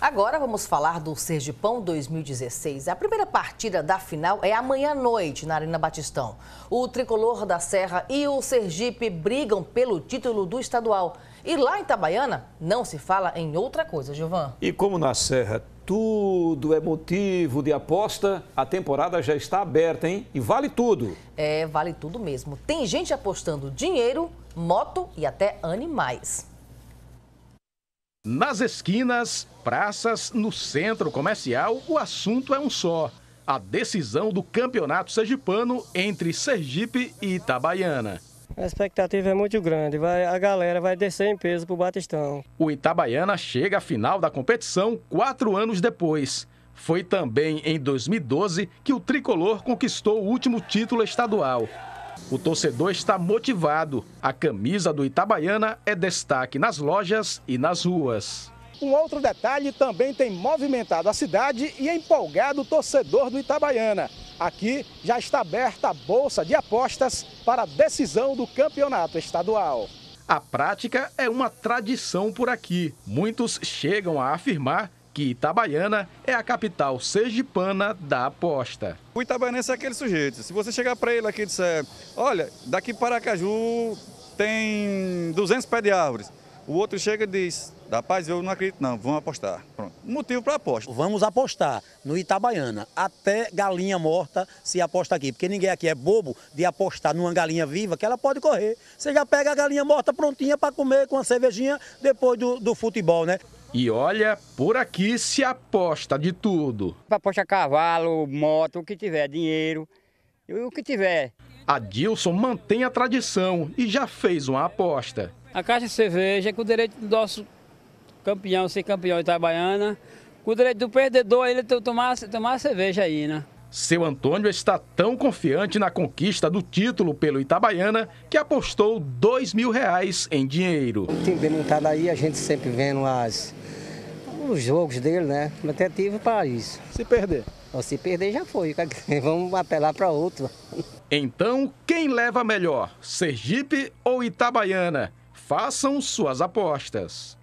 Agora vamos falar do Sergipão 2016. A primeira partida da final é amanhã à noite na Arena Batistão. O Tricolor da Serra e o Sergipe brigam pelo título do estadual. E lá em Itabaiana não se fala em outra coisa, Gilvan. E como na Serra tudo é motivo de aposta, a temporada já está aberta, hein? E vale tudo. É, vale tudo mesmo. Tem gente apostando dinheiro, moto e até animais. Nas esquinas, praças, no centro comercial, o assunto é um só: a decisão do campeonato sergipano entre Sergipe e Itabaiana. A expectativa é muito grande, vai, a galera vai descer em peso para o Batistão. O Itabaiana chega à final da competição quatro anos depois. Foi também em 2012 que o tricolor conquistou o último título estadual. O torcedor está motivado. A camisa do Itabaiana é destaque nas lojas e nas ruas. Um outro detalhe também tem movimentado a cidade e empolgado o torcedor do Itabaiana. Aqui já está aberta a bolsa de apostas para a decisão do campeonato estadual. A prática é uma tradição por aqui. Muitos chegam a afirmar que Itabaiana é a capital sergipana da aposta. O itabaianense é aquele sujeito. Se você chegar para ele aqui e disser, olha, daqui para Caju tem 200 pés de árvores. O outro chega e diz, rapaz, eu não acredito não, vamos apostar. Pronto. Motivo para aposta. Vamos apostar no Itabaiana. Até galinha morta se aposta aqui. Porque ninguém aqui é bobo de apostar numa galinha viva que ela pode correr. Você já pega a galinha morta prontinha para comer com uma cervejinha depois do, do futebol, né? E olha, por aqui se aposta de tudo. Aposta cavalo, moto, o que tiver, dinheiro, o que tiver. Adilson mantém a tradição e já fez uma aposta. A Caixa de Cerveja, com o direito do nosso campeão, ser campeão Itabaiana, com o direito do perdedor, ele tomar, tomar a cerveja aí, né? Seu Antônio está tão confiante na conquista do título pelo Itabaiana que apostou dois mil reais em dinheiro. O time bem montado tá aí, a gente sempre vendo as, os jogos dele, né? Mas Tentativa para isso. Se perder? Ou se perder já foi, vamos apelar para outro. Então, quem leva melhor, Sergipe ou Itabaiana? Façam suas apostas.